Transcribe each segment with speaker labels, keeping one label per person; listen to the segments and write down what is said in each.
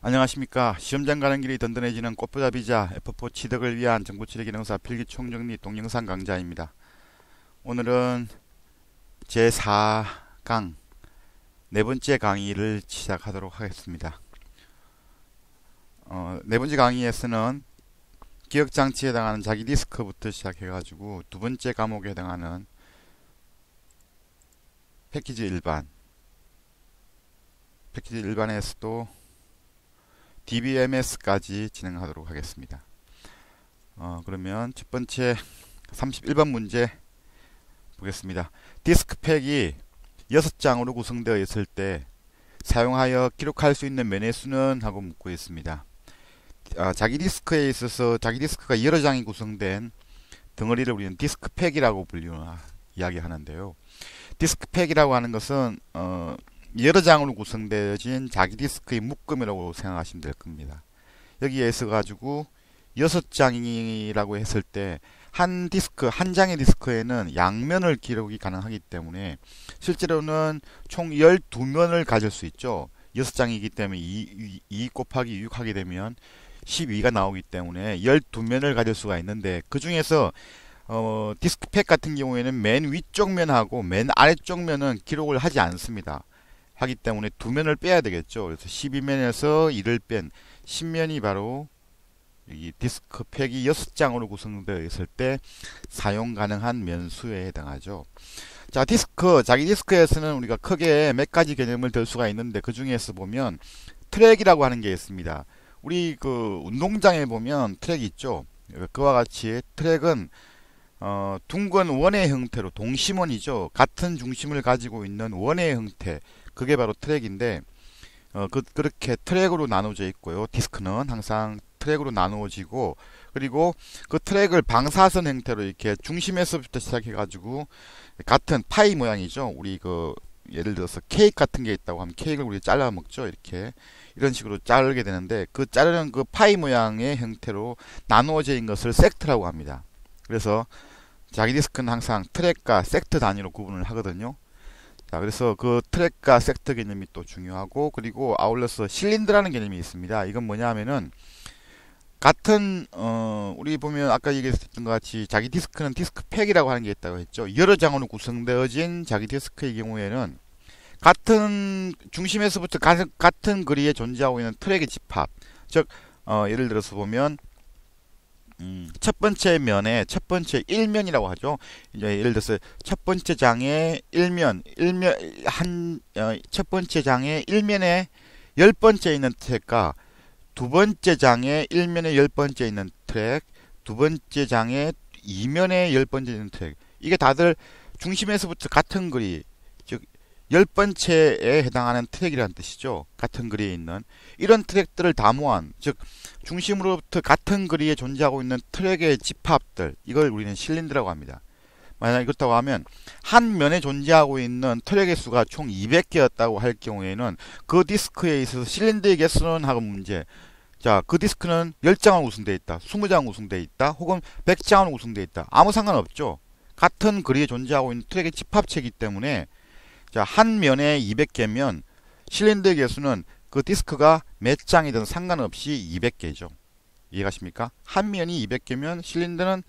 Speaker 1: 안녕하십니까. 시험장 가는 길이 든든해지는 꽃보다비자 F4 취득을 위한 정보치료 기능사 필기 총정리 동영상 강좌입니다. 오늘은 제4강 네 번째 강의를 시작하도록 하겠습니다. 어, 네 번째 강의에서는 기억장치에 해당하는 자기 디스크부터 시작해가지고 두 번째 과목에 해당하는 패키지 일반 패키지 일반에서도 DBMS까지 진행하도록 하겠습니다. 어, 그러면 첫 번째 31번 문제 보겠습니다. 디스크팩이 6장으로 구성되어 있을 때 사용하여 기록할 수 있는 면의 수는 하고 묻고 있습니다. 아, 자기 디스크에 있어서 자기 디스크가 여러 장이 구성된 덩어리를 우리는 디스크팩이라고 불리는 이야기하는데요. 디스크팩이라고 하는 것은 어, 여러 장으로 구성되어진 자기 디스크의 묶음이라고 생각하시면 될 겁니다. 여기에있어 가지고 여섯 장이라고 했을 때 한 디스크, 한 장의 디스크에는 양면을 기록이 가능하기 때문에 실제로는 총 12면을 가질 수 있죠. 여섯 장이기 때문에 2, 2 곱하기 6 하게 되면 12가 나오기 때문에 12면을 가질 수가 있는데 그 중에서 어, 디스크팩 같은 경우에는 맨 위쪽 면하고 맨 아래쪽 면은 기록을 하지 않습니다. 하기 때문에 두 면을 빼야 되겠죠. 그래서 12면에서 2를 뺀 10면이 바로 이 디스크 팩이 6장으로 구성되어 있을 때 사용 가능한 면수에 해당하죠. 자, 디스크, 자기 디스크에서는 우리가 크게 몇 가지 개념을 들 수가 있는데 그 중에서 보면 트랙이라고 하는 게 있습니다. 우리 그 운동장에 보면 트랙이 있죠. 그와 같이 트랙은 어, 둥근 원의 형태로 동심원이죠. 같은 중심을 가지고 있는 원의 형태. 그게 바로 트랙인데 어, 그, 그렇게 트랙으로 나누어져 있고요. 디스크는 항상 트랙으로 나누어지고 그리고 그 트랙을 방사선 형태로 이렇게 중심에서부터 시작해가지고 같은 파이 모양이죠. 우리 그 예를 들어서 케이크 같은 게 있다고 하면 케이크를 우리 잘라 먹죠. 이렇게 이런 식으로 자르게 되는데 그 자르는 그 파이 모양의 형태로 나누어져 있는 것을 섹트라고 합니다. 그래서 자기 디스크는 항상 트랙과 섹트 단위로 구분을 하거든요. 자, 그래서 그 트랙과 섹터 개념이 또 중요하고 그리고 아울러서 실린드라는 개념이 있습니다. 이건 뭐냐면은 같은 어 우리 보면 아까 얘기했던 것 같이 자기 디스크는 디스크 팩이라고 하는 게 있다고 했죠. 여러 장으로 구성되어진 자기 디스크의 경우에는 같은 중심에서부터 같 같은 거리에 존재하고 있는 트랙의 집합 즉 어, 예를 들어서 보면 음, 첫 번째 면의 첫 번째 일면이라고 하죠. 이제 예를 들어서 첫 번째 장의 일면, 일면 한첫 어, 번째 장의 일면에 열 번째 있는 트랙과 두 번째 장의 일면에 열 번째 있는 트랙, 두 번째 장의 이면에 열 번째 있는 트랙. 이게 다들 중심에서부터 같은 글이 열 번째에 해당하는 트랙이라는 뜻이죠. 같은 그리에 있는 이런 트랙들을 담아한즉 중심으로부터 같은 그리에 존재하고 있는 트랙의 집합들 이걸 우리는 실린드라고 합니다. 만약 그렇다고 하면 한 면에 존재하고 있는 트랙의 수가 총 200개였다고 할 경우에는 그 디스크에 있어서 실린드의 개수는 하고 문제. 자, 그 디스크는 10장은 우승되어 있다. 20장은 우승되어 있다. 혹은 100장은 우승되어 있다. 아무 상관없죠. 같은 그리에 존재하고 있는 트랙의 집합체이기 때문에 자, 한 면에 200개면 실린더의 개수는 그 디스크가 몇 장이든 상관없이 200개죠. 이해가십니까? 한 면이 200개면 실린더는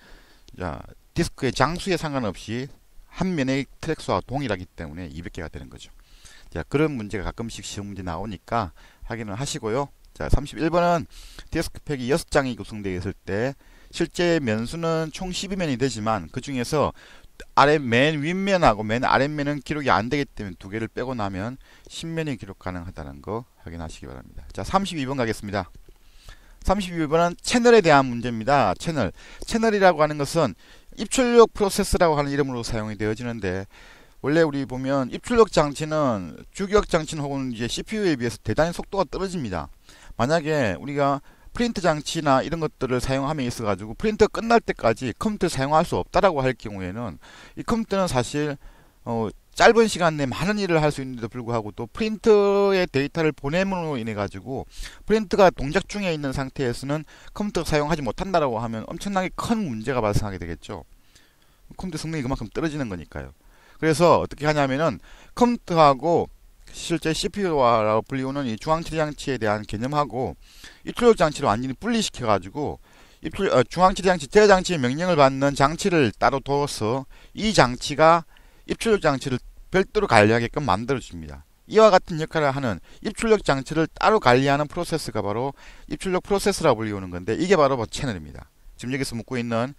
Speaker 1: 자, 디스크의 장수에 상관없이 한 면의 트랙 수와 동일하기 때문에 200개가 되는 거죠. 자, 그런 문제가 가끔씩 시험 문제 나오니까 확인을 하시고요. 자, 31번은 디스크팩이 6장이 구성되어 있을 때 실제 면수는 총 12면이 되지만 그 중에서 아래 맨 윗면하고 맨 아랫면은 기록이 안 되기 때문에 두 개를 빼고 나면 10면이 기록 가능하다는 거 확인하시기 바랍니다. 자, 32번 가겠습니다. 32번은 채널에 대한 문제입니다. 채널. 채널이라고 하는 것은 입출력 프로세스라고 하는 이름으로 사용이 되어지는데 원래 우리 보면 입출력 장치는 주기억 장치는 혹은 이제 CPU에 비해서 대단히 속도가 떨어집니다. 만약에 우리가 프린트 장치나 이런 것들을 사용함에 있어 가지고 프린트 끝날 때까지 컴퓨터 사용할 수 없다라고 할 경우에는 이 컴퓨터는 사실 어 짧은 시간 내에 많은 일을 할 수 있는데도 불구하고 또 프린트의 데이터를 보냄으로 인해 가지고 프린트가 동작 중에 있는 상태에서는 컴퓨터 사용하지 못한다라고 하면 엄청나게 큰 문제가 발생하게 되겠죠. 컴퓨터 성능이 그만큼 떨어지는 거니까요. 그래서 어떻게 하냐면은 컴퓨터하고 실제 CPU와 불리우는 이 중앙 처리 장치에 대한 개념하고 입출력 장치를 완전히 분리시켜 가지고 입출 어, 중앙치대 장치, 제어 장치의 명령을 받는 장치를 따로 둬서 이 장치가 입출력 장치를 별도로 관리하게끔 만들어 줍니다. 이와 같은 역할을 하는 입출력 장치를 따로 관리하는 프로세스가 바로 입출력 프로세스라고 불리우는 건데 이게 바로 뭐 채널입니다. 지금 여기서 묶고 있는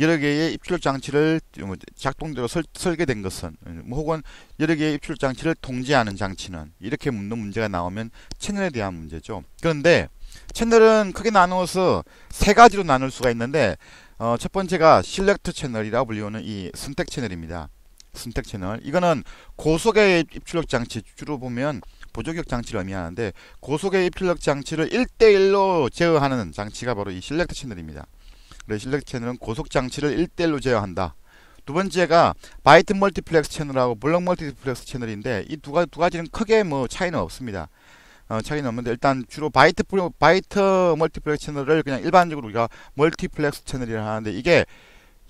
Speaker 1: 여러 개의 입출력 장치를 뭐 작동대로 설, 설계된 것은 뭐 혹은 여러 개의 입출력 장치를 통제하는 장치는 이렇게 묻는 문제가 나오면 채널에 대한 문제죠. 그런데 채널은 크게 나누어서 세 가지로 나눌 수가 있는데 어, 첫 번째가 실렉트 채널이라고 불리우는 이 선택 채널입니다. 선택 채널 이거는 고속의 입출력 장치 주로 보면 보조격 장치를 의미하는데 고속의 입출력 장치를 1대1로 제어하는 장치가 바로 이 실렉트 채널입니다. 그래서 실렉트 채널은 고속 장치를 1대1로 제어한다. 두 번째가 바이트 멀티플렉스 채널하고 블록 멀티플렉스 채널인데 이 두 가지 두 가지는 크게 뭐 차이는 없습니다. 어, 차이는 없는데 일단 주로 바이트 프로, 바이트 멀티플렉스 채널을 그냥 일반적으로 우리가 멀티플렉스 채널이라 하는데 이게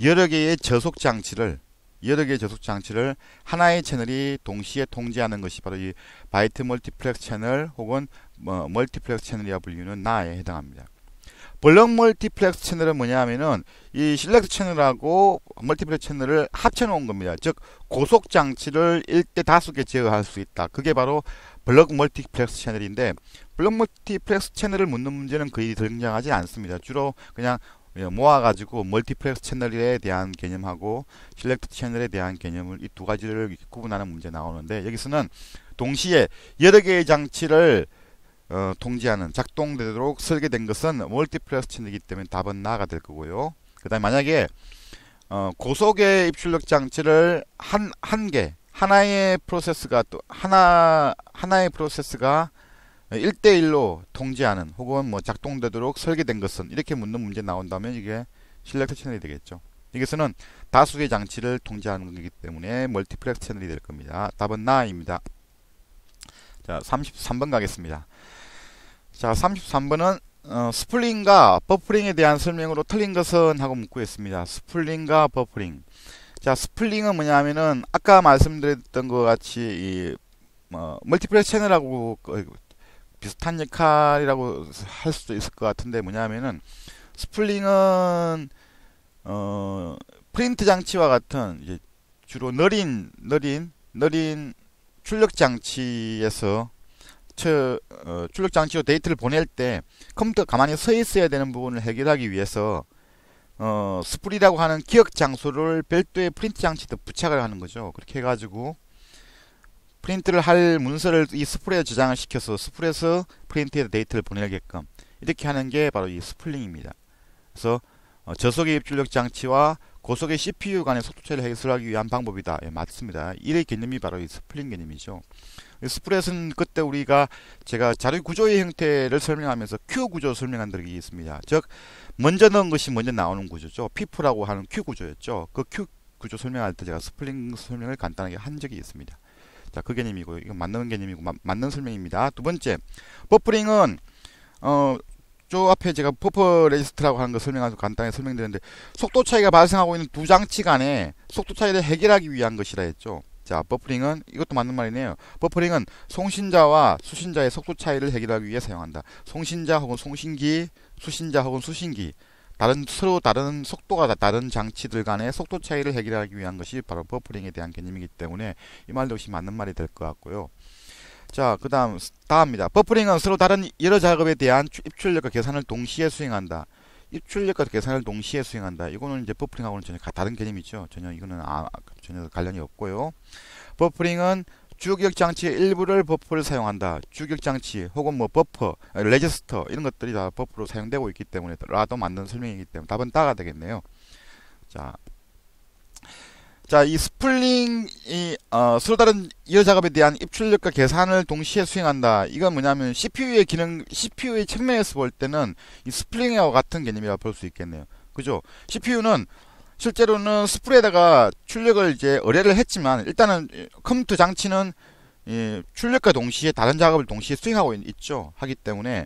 Speaker 1: 여러 개의 저속 장치를 여러 개의 저속 장치를 하나의 채널이 동시에 통제하는 것이 바로 이 바이트 멀티플렉스 채널 혹은 뭐 멀티플렉스 채널이라 불리는 나에 해당합니다. 블럭 멀티플렉스 채널은 뭐냐 하면은 이 실렉트 채널하고 멀티플렉스 채널을 합쳐 놓은 겁니다. 즉 고속 장치를 일대 다수 개 제어할 수 있다. 그게 바로 블럭 멀티플렉스 채널인데 블럭 멀티플렉스 채널을 묻는 문제는 거의 등장하지 않습니다. 주로 그냥 예, 모아가지고 멀티플렉스 채널에 대한 개념하고 실렉트 채널에 대한 개념을 이 두 가지를 구분하는 문제 나오는데 여기서는 동시에 여러 개의 장치를 어, 통제하는 작동되도록 설계된 것은 멀티플렉스 채널이기 때문에 답은 나가 될 거고요. 그 다음에 만약에 어, 고속의 입출력 장치를 한, 한 개, 하나의 프로세스가 또 하나 하나의 프로세스가 1대1로 통제하는 혹은 뭐 작동되도록 설계된 것은 이렇게 묻는 문제 나온다면 이게 실렉트 채널이 되겠죠. 이것은 다수의 장치를 통제하는 것이기 때문에 멀티플렉스 채널이 될 겁니다. 답은 나입니다. 자, 33번 가겠습니다. 자, 33번은 어, 스플링과 버프링에 대한 설명으로 틀린 것은 하고 묻고 있습니다. 스플링과 버프링. 자, 스플링은 뭐냐면은 하 아까 말씀드렸던 것 같이 이 뭐 멀티플레이 채널하고 그, 비슷한 역할이라고 할 수도 있을 것 같은데 뭐냐면은 하 스플링은 어 프린트 장치와 같은 이제 주로 느린 느린 느린 출력 장치에서 처, 어, 출력 장치로 데이터를 보낼 때 컴퓨터 가만히 서 있어야 되는 부분을 해결하기 위해서 어, 스프리라고 하는 기억 장소를 별도의 프린트 장치에 부착을 하는 거죠. 그렇게 해가지고 프린트를 할 문서를 이 스프레에 저장을 시켜서 스프레에서 프린트에 데이터를 보내게끔 이렇게 하는 게 바로 이 스플링입니다. 그래서 어, 저속의 입출력 장치와 고속의 CPU 간의 속도 차이를 해결하기 위한 방법이다. 예, 맞습니다. 이의 개념이 바로 이 스플링 개념이죠. 스프렛은 그때 우리가 제가 자료 구조의 형태를 설명하면서 Q 구조 설명한 적이 있습니다. 즉 먼저 넣은 것이 먼저 나오는 구조죠. 피프라고 하는 Q 구조였죠. 그 Q 구조 설명할 때 제가 스플링 설명을 간단하게 한 적이 있습니다. 자, 그 개념이고 이건 맞는 개념이고 마, 맞는 설명입니다. 두 번째, 버퍼링은 어, 저 앞에 제가 버퍼 레지스트라고 하는 거 설명하고 간단히 설명드렸는데 속도 차이가 발생하고 있는 두 장치 간에 속도 차이를 해결하기 위한 것이라 했죠. 자, 버퍼링은 이것도 맞는 말이네요. 버퍼링은 송신자와 수신자의 속도 차이를 해결하기 위해 사용한다. 송신자 혹은 송신기, 수신자 혹은 수신기 다른 서로 다른 속도가 다른 장치들 간의 속도 차이를 해결하기 위한 것이 바로 버퍼링에 대한 개념이기 때문에 이 말도 역시 맞는 말이 될 것 같고요. 자, 그 다음, 다음입니다. 버퍼링은 서로 다른 여러 작업에 대한 입출력과 계산을 동시에 수행한다. 입출력과 계산을 동시에 수행한다. 이거는 이제 버프링하고는 전혀 다른 개념이죠. 전혀 이거는 아, 전혀 관련이 없고요. 버프링은 주격 장치의 일부를 버프를 사용한다. 주격 장치 혹은 뭐 버퍼, 레지스터 이런 것들이 다 버프로 사용되고 있기 때문에 라도 맞는 설명이기 때문에 답은 따가 되겠네요. 자. 자, 이 스플링이 어, 서로 다른 이어 작업에 대한 입출력과 계산을 동시에 수행한다. 이건 뭐냐면 CPU의 기능, CPU의 측면에서 볼 때는 이 스플링과 같은 개념이라 고볼 수 있겠네요. 그죠? CPU는 실제로는 스프레에다가 출력을 이제 의뢰를 했지만 일단은 컴퓨터 장치는 예, 출력과 동시에 다른 작업을 동시에 수행하고 있, 죠 하기 때문에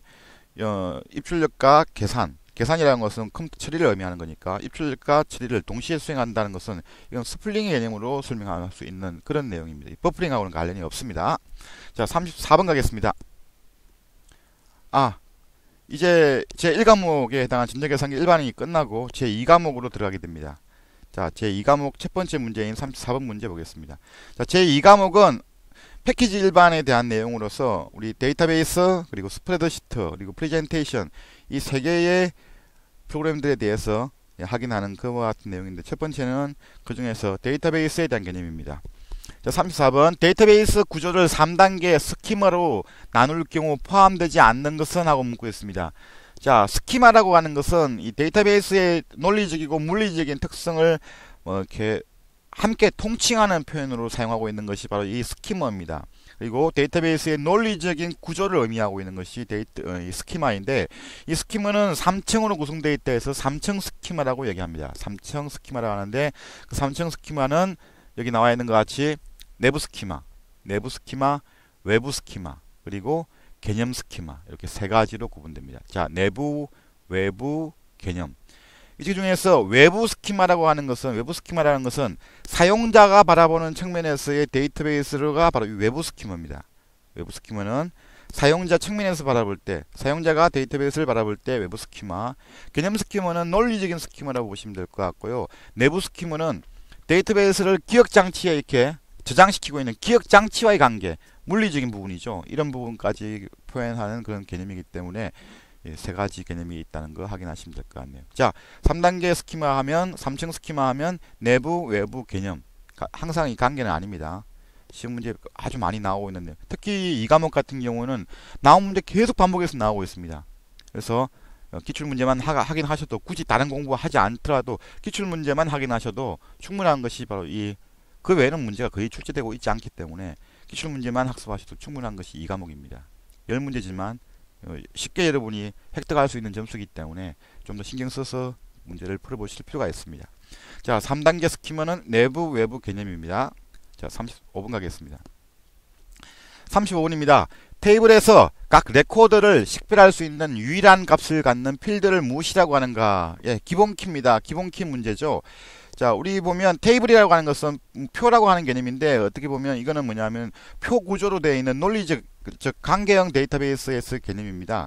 Speaker 1: 어, 입출력과 계산 계산이라는 것은 컴퓨터 처리를 의미하는 거니까 입출과 처리를 동시에 수행한다는 것은 이건 스플링의 개념으로 설명할 수 있는 그런 내용입니다. 버프링하고는 관련이 없습니다. 자 34번 가겠습니다. 아 이제 제1과목에 해당한 전자계산기 일반이 끝나고 제2과목으로 들어가게 됩니다. 자, 제2과목 첫 번째 문제인 34번 문제 보겠습니다. 자, 제2과목은 패키지 일반에 대한 내용으로서 우리 데이터베이스, 그리고 스프레드시트, 그리고 프레젠테이션 이 세 개의 프로그램들에 대해서 확인하는 그와 같은 내용인데 첫 번째는 그 중에서 데이터베이스에 대한 개념입니다. 자, 34번 데이터베이스 구조를 3단계 스키마로 나눌 경우 포함되지 않는 것은 하고 묻고 있습니다. 자, 스키마라고 하는 것은 이 데이터베이스의 논리적이고 물리적인 특성을 뭐 이렇게 함께 통칭하는 표현으로 사용하고 있는 것이 바로 이 스키머입니다. 그리고 데이터베이스의 논리적인 구조를 의미하고 있는 것이 데이터, 어, 이 스키마인데 이스키머는 3층으로 구성되어 있다 해서 3층 스키마라고 얘기합니다. 3층 스키마라고 하는데 그 3층 스키마는 여기 나와 있는 것 같이 내부 스키마, 내부 스키마, 외부 스키마, 그리고 개념 스키마 이렇게 세 가지로 구분됩니다. 자, 내부, 외부, 개념 이 중에서 외부 스키마라고 하는 것은 외부 스키마라는 것은 사용자가 바라보는 측면에서의 데이터베이스가 바로 외부 스키마입니다. 외부 스키마는 사용자 측면에서 바라볼 때 사용자가 데이터베이스를 바라볼 때 외부 스키마 개념 스키마는 논리적인 스키마라고 보시면 될 것 같고요. 내부 스키마는 데이터베이스를 기억 장치에 이렇게 저장시키고 있는 기억 장치와의 관계 물리적인 부분이죠. 이런 부분까지 표현하는 그런 개념이기 때문에 예, 세 가지 개념이 있다는 거 확인하시면 될 것 같네요. 자, 3단계 스키마 하면 3층 스키마 하면 내부 외부 개념 항상 이 관계는 아닙니다. 시험 문제 아주 많이 나오고 있는데 특히 이 과목 같은 경우는 나온 문제 계속 반복해서 나오고 있습니다. 그래서 어, 기출 문제만 하, 확인하셔도 굳이 다른 공부하지 않더라도 기출 문제만 확인하셔도 충분한 것이 바로 이 그 외에는 문제가 거의 출제되고 있지 않기 때문에 기출 문제만 학습하셔도 충분한 것이 이 과목입니다. 열 문제지만 어, 쉽게 여러분이 획득할 수 있는 점수이기 때문에 좀 더 신경 써서 문제를 풀어보실 필요가 있습니다. 자, 3단계 스키머는 내부 외부 개념입니다. 자, 3 5분 가겠습니다. 3 5분입니다 테이블에서 각 레코드를 식별할 수 있는 유일한 값을 갖는 필드를 무엇이라고 하는가? 예, 기본키입니다. 기본키 문제죠. 자, 우리 보면 테이블이라고 하는 것은 음, 표라고 하는 개념인데 어떻게 보면 이거는 뭐냐면 표 구조로 되어 있는 논리적 그, 즉 관계형 데이터베이스의 개념입니다.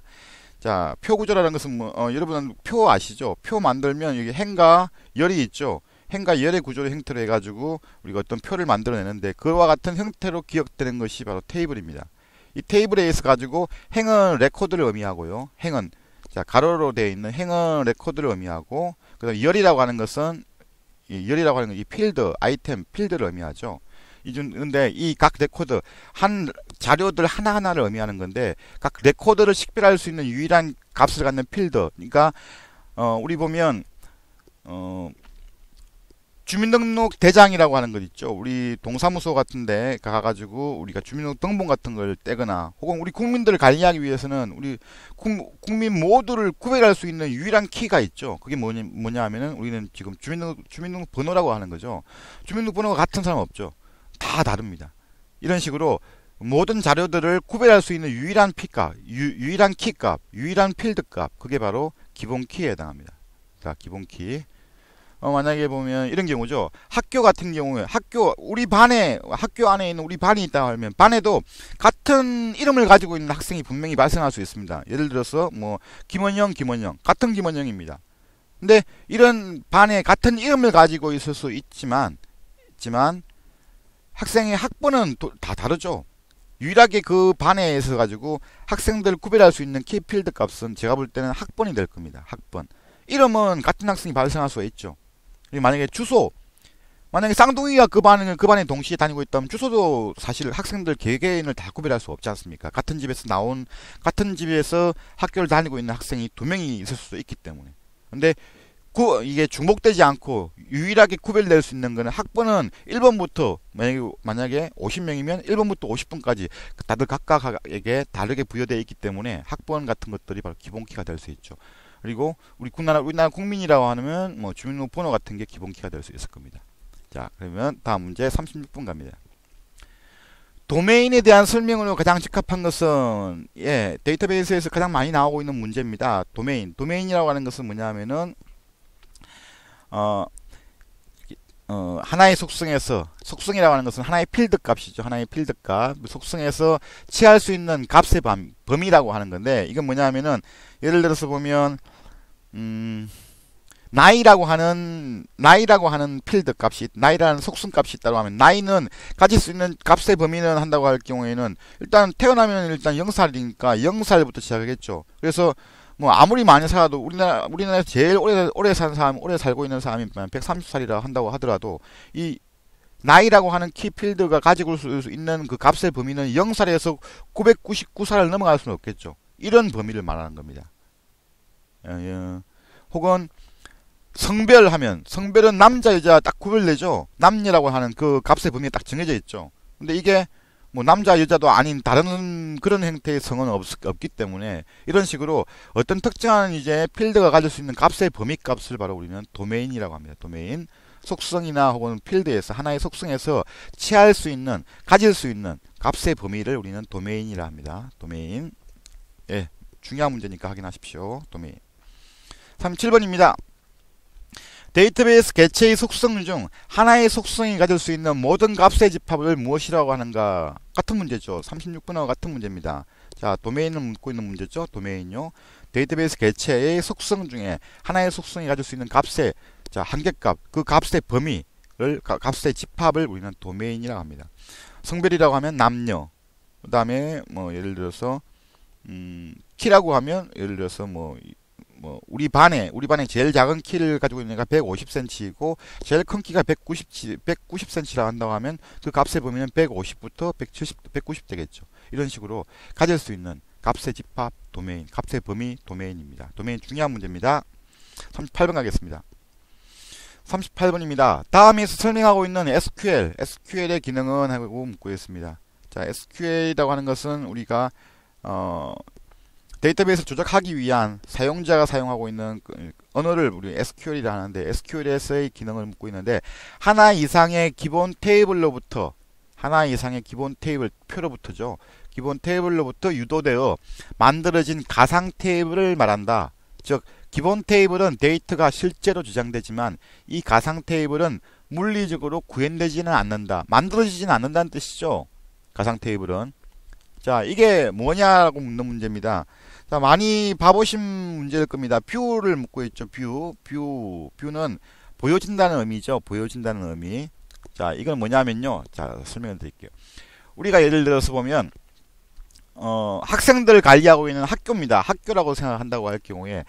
Speaker 1: 자, 표 구조라는 것은 뭐, 어, 여러분 은표 아시죠? 표 만들면 여기 행과 열이 있죠. 행과 열의 구조를 형태로 해가지고 우리가 어떤 표를 만들어내는데 그와 같은 형태로 기억되는 것이 바로 테이블입니다. 이 테이블에 있어 가지고 행은 레코드를 의미하고요. 행은 자 가로로 되어 있는 행은 레코드를 의미하고 그다음 열이라고 하는 것은 이 열이라고 하는 건이 필드 아이템 필드를 의미하죠. 이준데 이 각 레코드 한 자료들 하나하나를 의미하는 건데 각 레코드를 식별할 수 있는 유일한 값을 갖는 필드. 그러니까 어 우리 보면 어 주민등록 대장이라고 하는 것 있죠. 우리 동사무소 같은데 가가지고 우리가 주민등록 등본 같은 걸 떼거나 혹은 우리 국민들을 관리하기 위해서는 우리 국민 모두를 구별할 수 있는 유일한 키가 있죠. 그게 뭐냐, 뭐냐 하면은 우리는 지금 주민등록, 주민등록 번호라고 하는 거죠. 주민등록 번호가 같은 사람 없죠. 다 다릅니다. 이런 식으로 모든 자료들을 구별할 수 있는 유일한 피값, 유, 일한 키값, 유일한 필드값 그게 바로 기본 키에 해당합니다. 자, 기본 키. 어, 만약에 보면 이런 경우죠. 학교 같은 경우에 학교 우리 반에 학교 안에 있는 우리 반이 있다 하면 반에도 같은 이름을 가지고 있는 학생이 분명히 발생할 수 있습니다. 예를 들어서 뭐 김원영, 김원영 같은 김원영입니다. 근데 이런 반에 같은 이름을 가지고 있을 수 있지만 있지만 학생의 학번은 다 다르죠. 유일하게 그 반에 있어 가지고 학생들 구별할 수 있는 키필드 값은 제가 볼 때는 학번이 될 겁니다. 학번. 이름은 같은 학생이 발생할 수가 있죠. 그리고 만약에 주소 만약에 쌍둥이가 그 반을 그 반에 동시에 다니고 있다면 주소도 사실 학생들 개개인을 다 구별할 수 없지 않습니까? 같은 집에서 나온 같은 집에서 학교를 다니고 있는 학생이 두 명이 있을 수도 있기 때문에. 근데 구, 이게 중복되지 않고 유일하게 구별될 수 있는 거는 학번은 1번부터 만약에 만약에 50명이면 1번부터 50번까지 다들 각각에게 다르게 부여되어 있기 때문에 학번 같은 것들이 바로 기본키가 될 수 있죠. 그리고 우리 국나라 우리나라 국민이라고 하면 뭐 주민등록번호 같은 게 기본키가 될 수 있을 겁니다. 자, 그러면 다음 문제 36번 갑니다. 도메인에 대한 설명으로 가장 적합한 것은 예, 데이터베이스에서 가장 많이 나오고 있는 문제입니다. 도메인. 도메인이라고 하는 것은 뭐냐면은 어, 어, 하나의 속성에서 속성이라고 하는 것은 하나의 필드 값이죠. 하나의 필드 값. 속성에서 취할 수 있는 값의 범, 범위라고 하는 건데 이건 뭐냐면은 예를 들어서 보면 음, 나이라고 하는 나이라고 하는 필드 값이 나이라는 속성 값이 있다고 하면 나이는 가질 수 있는 값의 범위는 한다고 할 경우에는 일단 태어나면 일단 0살이니까 0살부터 시작하겠죠. 그래서 뭐 아무리 많이 살아도 우리나라 우리나라에서 제일 오래 오래 산 사람 오래 살고 있는 사람이 130살이라 뭐 한다고 하더라도 이 나이라고 하는 키필드가 가지고 수 있는 그 값의 범위는 0살에서 999살을 넘어갈 수는 없겠죠. 이런 범위를 말하는 겁니다. 예, 예. 혹은 성별하면 성별은 남자 여자 딱 구별되죠. 남녀라고 하는 그 값의 범위에 딱 정해져 있죠. 근데 이게 뭐 남자 여자도 아닌 다른 그런 형태의 성은 없, 없기 때문에 이런 식으로 어떤 특정한 이제 필드가 가질 수 있는 값의 범위 값을 바로 우리는 도메인이라고 합니다. 도메인 속성이나 혹은 필드에서 하나의 속성에서 취할 수 있는 가질 수 있는 값의 범위를 우리는 도메인이라 합니다. 도메인 예 중요한 문제니까 확인하십시오. 도메인 37번입니다. 데이터베이스 개체의 속성 중 하나의 속성이 가질 수 있는 모든 값의 집합을 무엇이라고 하는가 같은 문제죠. 36번하고 같은 문제입니다. 자, 도메인을 묻고 있는 문제죠. 도메인요. 데이터베이스 개체의 속성 중에 하나의 속성이 가질 수 있는 값의 자, 한계값, 그 값의 범위를 값의 집합을 우리는 도메인이라고 합니다. 성별이라고 하면 남녀. 그다음에 뭐 예를 들어서 음, 키라고 하면 예를 들어서 뭐뭐 우리 반에 우리 반에 제일 작은 키를 가지고 있는 애가 150cm이고 제일 큰 키가 190 190cm라 한다고 하면 그 값에 보면 150부터 170 190 되겠죠. 이런 식으로 가질 수 있는 값의 집합 도메인, 값의 범위 도메인입니다. 도메인 중요한 문제입니다. 38번 가겠습니다. 38번입니다. 다음에 서 설명하고 있는 SQL, SQL의 기능은 하고 묻고 있습니다. 자, SQL이라고 하는 것은 우리가 어, 데이터베이스를 조작하기 위한 사용자가 사용하고 있는 그 언어를 우리 SQL이라 하는데 SQL에서의 기능을 묻고 있는데 하나 이상의 기본 테이블로부터 하나 이상의 기본 테이블 표로부터죠. 기본 테이블로부터 유도되어 만들어진 가상 테이블을 말한다. 즉 기본 테이블은 데이터가 실제로 주장되지만이 가상 테이블은 물리적으로 구현되지는 않는다. 만들어지지는 않는다는 뜻이죠. 가상 테이블은. 자, 이게 뭐냐고 묻는 문제입니다. 자, 많이 봐보신 문제일 겁니다. 뷰를 묻고 있죠. 뷰, 뷰, 뷰는 보여진다는 의미죠. 보여진다는 의미. 자, 이건 뭐냐면요. 자, 설명을 드릴게요. 우리가 예를 들어서 보면, 어, 학생들 관리하고 있는 학교입니다. 학교라고 생각한다고 할 경우에,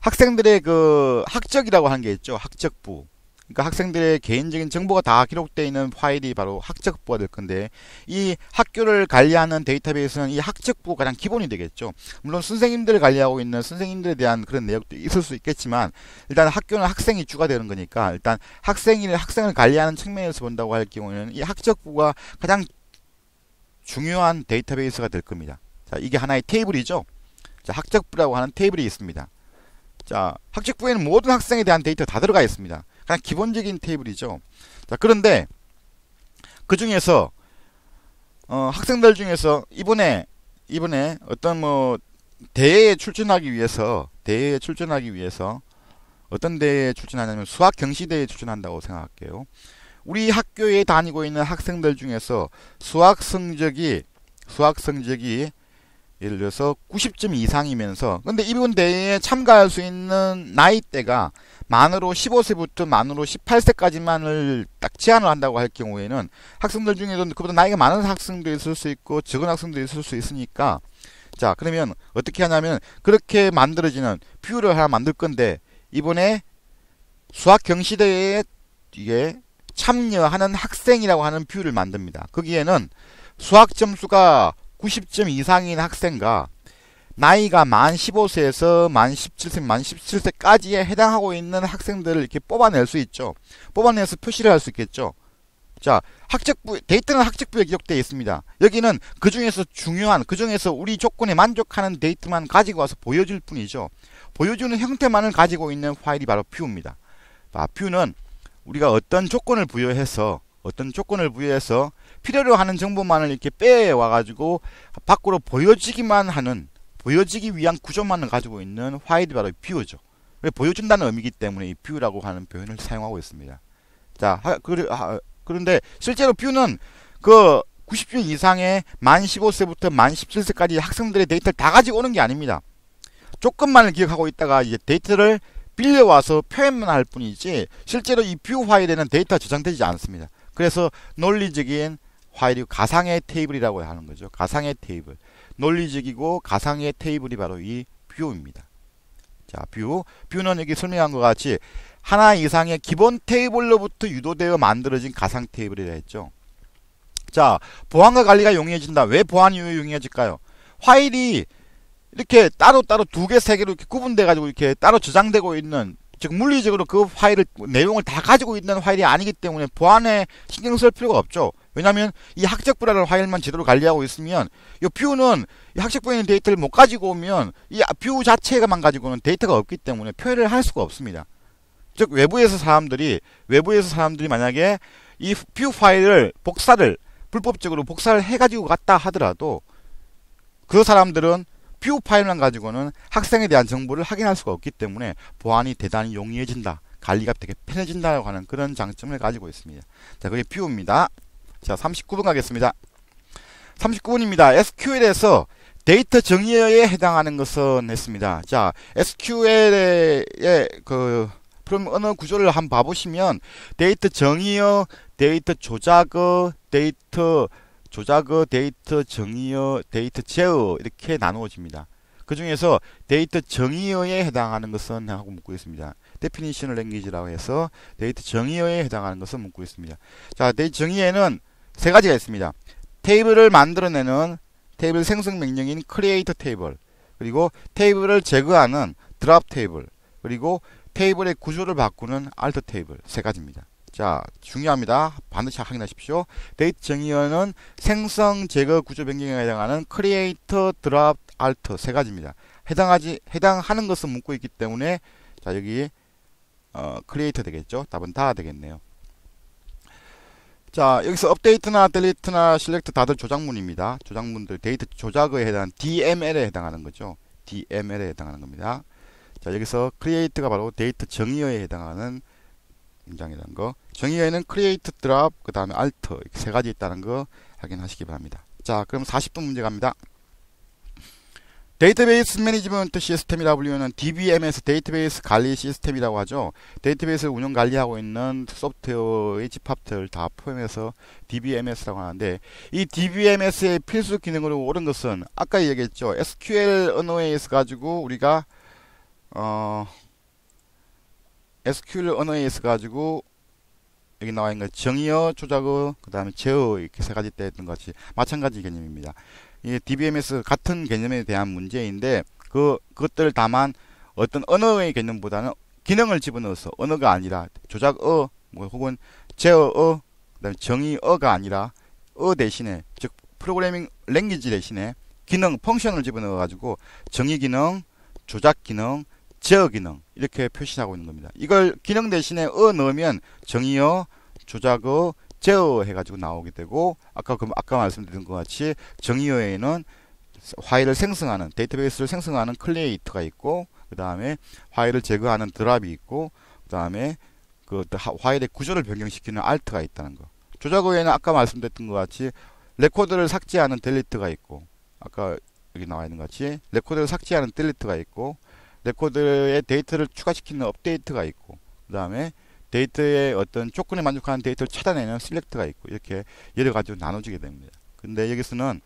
Speaker 1: 학생들의 그 학적이라고 하는 게 있죠. 학적부. 그러니까 학생들의 개인적인 정보가 다 기록되어 있는 파일이 바로 학적부가 될 건데 이 학교를 관리하는 데이터베이스는 이 학적부가 가장 기본이 되겠죠. 물론 선생님들을 관리하고 있는 선생님들에 대한 그런 내역도 있을 수 있겠지만 일단 학교는 학생이 주가 되는 거니까 일단 학생이 학생을 관리하는 측면에서 본다고 할 경우에는 이 학적부가 가장 중요한 데이터베이스가 될 겁니다. 자, 이게 하나의 테이블이죠. 자, 학적부라고 하는 테이블이 있습니다. 자, 학적부에는 모든 학생에 대한 데이터 다 들어가 있습니다. 가장 기본적인 테이블이죠. 자, 그런데 그 중에서 어, 학생들 중에서 이번에 이번에 어떤 뭐 대회에 출전하기 위해서 대회에 출전하기 위해서 어떤 대회에 출전하냐면 수학 경시대회에 출전한다고 생각할게요. 우리 학교에 다니고 있는 학생들 중에서 수학 성적이 수학 성적이 예를 들어서 90점 이상이면서 근데 이분 대회에 참가할 수 있는 나이대가 만으로 15세부터 만으로 18세까지만을 딱 제한을 한다고 할 경우에는 학생들 중에도 그보다 나이가 많은 학생도 있을 수 있고 적은 학생도 있을 수 있으니까 자 그러면 어떻게 하냐면 그렇게 만들어지는 뷰를 하나 만들 건데 이번에 수학 경시대회에 이게 참여하는 학생이라고 하는 뷰를 만듭니다. 거기에는 수학 점수가 90점 이상인 학생과 나이가 만 15세에서 만 17세, 만 17세까지에 해당하고 있는 학생들을 이렇게 뽑아낼 수 있죠. 뽑아내서 표시를 할 수 있겠죠. 자, 학적부, 데이터는 학적부에 기록되어 있습니다. 여기는 그 중에서 중요한, 그 중에서 우리 조건에 만족하는 데이터만 가지고 와서 보여줄 뿐이죠. 보여주는 형태만을 가지고 있는 파일이 바로 뷰입니다. 뷰는 우리가 어떤 조건을 부여해서, 어떤 조건을 부여해서 필요로 하는 정보만을 이렇게 빼와가지고 밖으로 보여지기만 하는 보여지기 위한 구조만을 가지고 있는 화이드 바로 뷰죠. 보여준다는 의미이기 때문에 이 뷰라고 하는 표현을 사용하고 있습니다. 자, 하, 그, 하, 그런데 실제로 뷰는 그 90주 이상의 만 15세부터 만 17세까지 학생들의 데이터를 다 가지고 오는 게 아닙니다. 조금만을 기억하고 있다가 이제 데이터를 빌려와서 표현만 할 뿐이지 실제로 이 뷰화이드는 데이터 저장되지 않습니다. 그래서 논리적인 파일이 가상의 테이블이라고 하는 거죠. 가상의 테이블. 논리적이고 가상의 테이블이 바로 이 뷰입니다. 자, 뷰. 뷰는 여기 설명한 것 같이 하나 이상의 기본 테이블로부터 유도되어 만들어진 가상 테이블이라 했죠. 자, 보안과 관리가 용이해진다. 왜 보안이 용이해질까요? 파일이 이렇게 따로따로 두 개, 세 개로 이렇게 구분돼가지고 이렇게 따로 저장되고 있는 즉 물리적으로 그 파일을 내용을 다 가지고 있는 파일이 아니기 때문에 보안에 신경 쓸 필요가 없죠. 왜냐하면 이 학적 불안을 화일만 제대로 관리하고 있으면 이 뷰는 이 학적 불안의 데이터를 못 가지고 오면 이 뷰 자체가만 가지고는 데이터가 없기 때문에 표현을 할 수가 없습니다. 즉 외부에서 사람들이 외부에서 사람들이 만약에 이 뷰 파일을 복사를 불법적으로 복사를 해가지고 갔다 하더라도 그 사람들은 뷰 파일만 가지고는 학생에 대한 정보를 확인할 수가 없기 때문에 보안이 대단히 용이해진다. 관리가 되게 편해진다고 하는 그런 장점을 가지고 있습니다. 자, 그게 뷰입니다. 자 39번 가겠습니다. 39번입니다. SQL에서 데이터 정의어에 해당하는 것은 했습니다. 자 SQL의 그 그럼 언어 구조를 한번 봐보시면 데이터 정의어, 데이터 조작어, 데이터 조작어, 데이터 정의어, 데이터 제어 이렇게 나누어집니다. 그 중에서 데이터 정의어에 해당하는 것은 하고 묻고 있습니다. 데피니션을 랭귀지라고 해서 데이터 정의어에 해당하는 것은 묻고 있습니다. 자, 데이터 정의어는 세 가지가 있습니다. 테이블을 만들어내는 테이블 생성 명령인 create 테이블 그리고 테이블을 제거하는 drop 테이블 그리고 테이블의 구조를 바꾸는 alt 테이블 세 가지입니다. 자 중요합니다. 반드시 확인하십시오. 데이트 정의어는 생성 제거 구조 변경에 해당하는 create, drop, alt 세 가지입니다. 해당하지 해당하는 것은 묻고 있기 때문에 자 여기 어, c r e a t 되겠죠. 답은 다 되겠네요. 자 여기서 업데이트나 델리트나 실렉트 다들 조작문입니다. 조작문들 데이터 조작에 해당 DML에 해당하는 거죠. DML에 해당하는 겁니다. 자 여기서 크리에이트가 바로 데이터 정의어에 해당하는 문장이라는 거. 정의어에는 크리에이트 드랍 그 다음에 알터 이렇게 세 가지 있다는 거 확인하시기 바랍니다. 자 그럼 40분 문제 갑니다. 데이터베이스 매니지먼트 시스템이라 불리는 DBMS 데이터베이스 관리 시스템이라고 하죠. 데이터베이스를 운영 관리하고 있는 소프트웨어의 집합들 다 포함해서 DBMS라고 하는데 이 DBMS의 필수 기능으로 오른 것은 아까 얘기했죠. SQL 언어에 있어 가지고 우리가 어 SQL 언어에 있어 가지고 여기 나와 있는 것 정의어, 조작어, 그 다음에 제어 이렇게 세 가지 때 했던 것이 마찬가지 개념입니다. 이 DBMS 같은 개념에 대한 문제인데 그 그것들 다만 어떤 언어의 개념보다는 기능을 집어넣어서 언어가 아니라 조작어 뭐 혹은 제어어 어, 그다음에 정의어가 아니라 어 대신에 즉 프로그래밍 랭귀지 대신에 기능 펑션을 집어넣어 가지고 정의 기능, 조작 기능, 제어 기능 이렇게 표시하고 있는 겁니다. 이걸 기능 대신에 어 넣으면 정의어, 조작어, 제어 해가지고 나오게 되고 아까 그 아까 말씀드린 것 같이 정의어에는 파일을 생성하는 데이터베이스를 생성하는 클레이트가 있고 그 다음에 파일을 제거하는 드랍이 있고 그 다음에 그 화일의 구조를 변경시키는 알트가 있다는 거. 조작어에는 아까 말씀드렸던 것 같이 레코드를 삭제하는 델리트가 있고 아까 여기 나와 있는 것 같이 레코드를 삭제하는 델리트가 있고 레코드에 데이터를 추가시키는 업데이트가 있고 그 다음에 데이터의 어떤 조건에 만족하는 데이터를 찾아내는 셀렉트가 있고 이렇게 여러 가지로나눠지게 됩니다. 근데 여기서는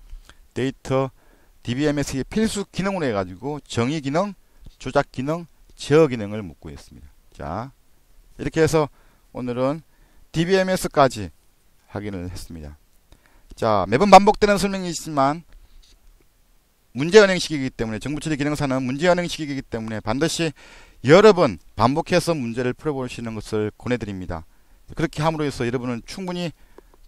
Speaker 1: 데이터 DBMS의 필수 기능으로 해가지고 정의 기능, 조작 기능, 제어 기능을 묻고 있습니다. 자, 이렇게 해서 오늘은 DBMS까지 확인을 했습니다. 자, 매번 반복되는 설명이지만 문제은행식이기 때문에 정부처리 기능사는 문제은행식이기 때문에 반드시 여러 번 반복해서 문제를 풀어보시는 것을 권해드립니다. 그렇게 함으로 해서 여러분은 충분히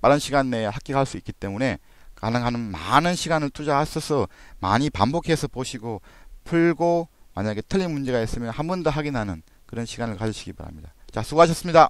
Speaker 1: 빠른 시간 내에 합격할 수 있기 때문에 가능한 많은 시간을 투자하셔서 많이 반복해서 보시고 풀고 만약에 틀린 문제가 있으면 한 번 더 확인하는 그런 시간을 가지시기 바랍니다. 자 수고하셨습니다.